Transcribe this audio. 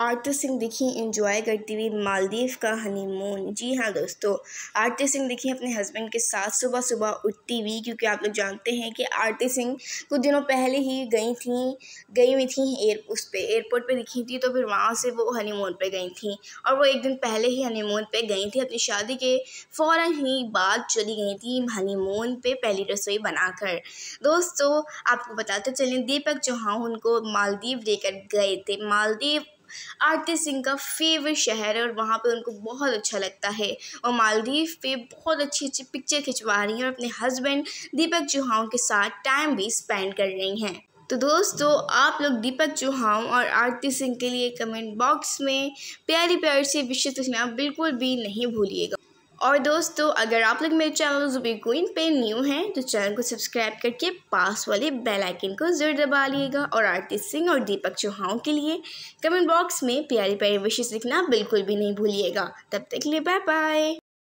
आरती सिंह दिखी इंजॉय करती हुई मालदीव का हनीमून जी हाँ दोस्तों आरती सिंह दिखी अपने हस्बैंड के साथ सुबह सुबह उठती हुई क्योंकि आप लोग जानते हैं कि आरती सिंह कुछ दिनों पहले ही गई थी गई हुई थी एयर उस पर एयरपोर्ट पर दिखी थी तो फिर वहाँ से वो हनीमून पर गई थी और वो एक दिन पहले ही हनीमून पर गई थी अपनी शादी के फ़ौर ही बाद चली गई थी हनीमून पर पहली रसोई बनाकर दोस्तों आपको बताते चलें दीपक चौहान उनको मालदीव लेकर गए थे मालदीव आरती सिंह का फेवरेट शहर है और वहाँ पे उनको बहुत अच्छा लगता है और मालदीव पे बहुत अच्छी अच्छी पिक्चर खिंचवा रही हैं और अपने हस्बैंड दीपक चौहान के साथ टाइम भी स्पेंड कर रही हैं तो दोस्तों आप लोग दीपक चौहान और आरती सिंह के लिए कमेंट बॉक्स में प्यारी प्यारी से विशेष लिखना बिल्कुल भी नहीं भूलिएगा और दोस्तों अगर आप लोग मेरे चैनल जुबी क्वीन पे न्यू हैं तो चैनल को सब्सक्राइब करके पास वाले बेल आइकन को ज़रूर दबा लीजिएगा और आरती सिंह और दीपक चौहान के लिए कमेंट बॉक्स में प्यारी प्यारी विशेष लिखना बिल्कुल भी नहीं भूलिएगा तब तक के लिए बाय बाय